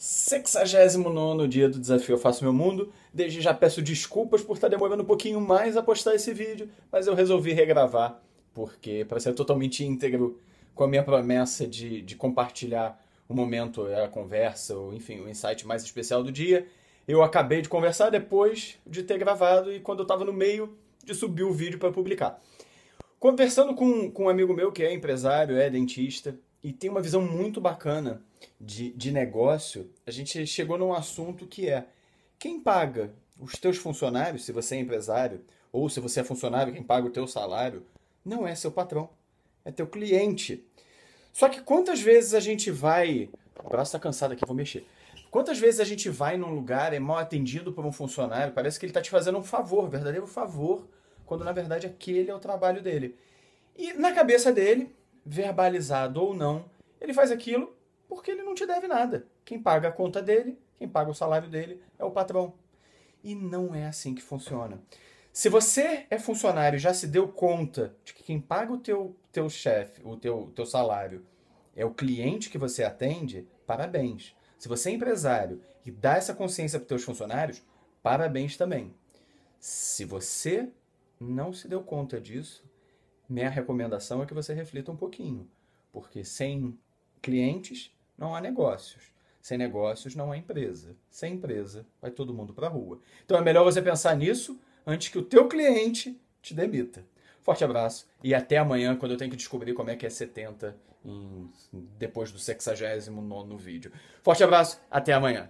69 dia do desafio Eu Faço Meu Mundo. Desde já peço desculpas por estar demorando um pouquinho mais a postar esse vídeo, mas eu resolvi regravar, porque para ser totalmente íntegro com a minha promessa de, de compartilhar o momento, a conversa, ou enfim, o insight mais especial do dia, eu acabei de conversar depois de ter gravado e quando eu estava no meio de subir o vídeo para publicar. Conversando com, com um amigo meu que é empresário, é dentista, e tem uma visão muito bacana de, de negócio. A gente chegou num assunto que é quem paga os teus funcionários, se você é empresário, ou se você é funcionário, quem paga o teu salário, não é seu patrão, é teu cliente. Só que quantas vezes a gente vai. O braço tá cansado aqui, vou mexer. Quantas vezes a gente vai num lugar, é mal atendido por um funcionário, parece que ele está te fazendo um favor, verdadeiro favor, quando na verdade aquele é o trabalho dele. E na cabeça dele, verbalizado ou não, ele faz aquilo porque ele não te deve nada. Quem paga a conta dele, quem paga o salário dele é o patrão. E não é assim que funciona. Se você é funcionário e já se deu conta de que quem paga o teu, teu chefe, o teu, teu salário, é o cliente que você atende, parabéns. Se você é empresário e dá essa consciência para os teus funcionários, parabéns também. Se você não se deu conta disso, minha né, recomendação é que você reflita um pouquinho, porque sem clientes não há negócios. Sem negócios não há empresa. Sem empresa vai todo mundo para a rua. Então é melhor você pensar nisso antes que o teu cliente te demita. Forte abraço e até amanhã quando eu tenho que descobrir como é que é 70 em, depois do 69 vídeo. Forte abraço, até amanhã.